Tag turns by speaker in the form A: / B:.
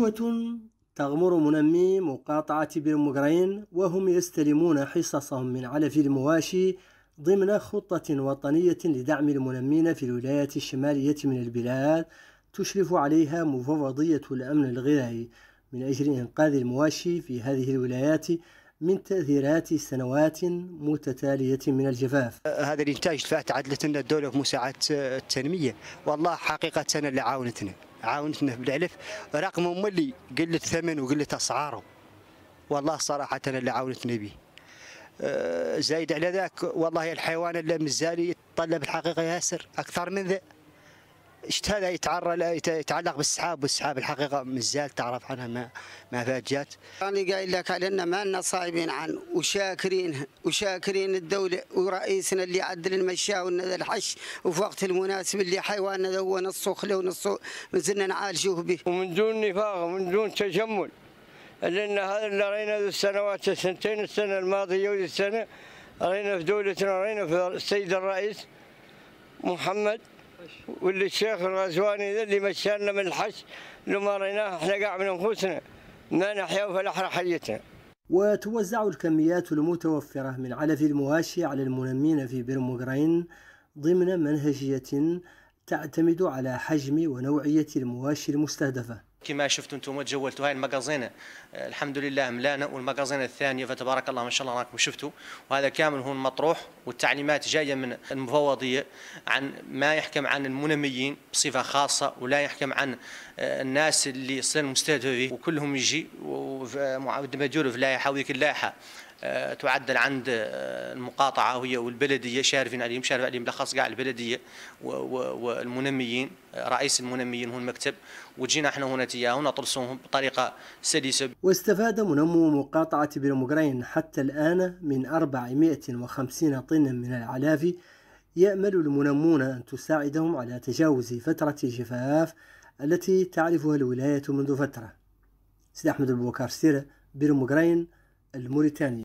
A: قوة تغمر منمي مقاطعة بير وهم يستلمون حصصهم من علف المواشي ضمن خطة وطنية لدعم المنمين في الولايات الشمالية من البلاد تشرف عليها مفوضية الأمن الغذائي من أجل إنقاذ المواشي في هذه الولايات من تأثيرات سنوات متتالية من الجفاف
B: هذا الإنتاج فات عدلتنا الدولة في مساعدة التنمية والله حقيقة اللي عاونتنا عاونتنا العلف رقم هم اللي قله ثمن وقلت اسعاره والله صراحه اللي عاونتني به أه، زايد على ذاك والله الحيوان اللي مازال يتطلب الحقيقه ياسر اكثر من ذا هذا يتعرى يتعلق بالسحاب والسحاب الحقيقه مازال تعرف عنها ما ما فات جات. انا قايل لك
C: على ان ما لنا صايبين عنه وشاكرين وشاكرين الدوله ورئيسنا اللي عدل المشاة ولنا الحش وفي وقت المناسب اللي حيواننا هو نصه خلو ما زلنا نعالجوه به. ومن دون نفاق ومن دون تجمل لان هذا اللي رينا السنوات السنتين السنه الماضيه وذي السنه راينا في دولتنا رينا في السيد الرئيس محمد واللي الشيخ الغزواني ذا اللي مشانا من الحش لو ما ريناه احنا قاع من انفسنا ما نحيا فلاح حيتنا.
A: وتوزع الكميات المتوفرة من علف المواشي على المنمين في برمغرين ضمن منهجية تعتمد على حجم ونوعية المواشي المستهدفة
D: كما شفتوا انتم تجولتوا هاي المغازينه الحمد لله ملانه والمغازينه الثانيه فتبارك الله ما شاء الله راكم شفتوا وهذا كامل هون مطروح والتعليمات جايه من المفوضيه عن ما يحكم عن المنميين بصفه خاصه ولا يحكم عن آه، الناس اللي صار مستهدفين وكلهم يجي ودمجوله في لايحه وذيك اللايحه آه، تعدل عند آه، المقاطعة وهي والبلدية شارفين عليهم شارف عليهم بالأخص كاع البلدية والمنميين آه، رئيس المنميين هو المكتب وجينا احنا هنا تياه ونطرسوهم بطريقة سلسة
A: واستفاد منمو مقاطعة بيرموغرين حتى الآن من 450 طنا من العلافي يأمل المنمون أن تساعدهم على تجاوز فترة الجفاف التي تعرفها الولاية منذ فترة سيد أحمد البوكار سيرة بيرموغرين الموريتانية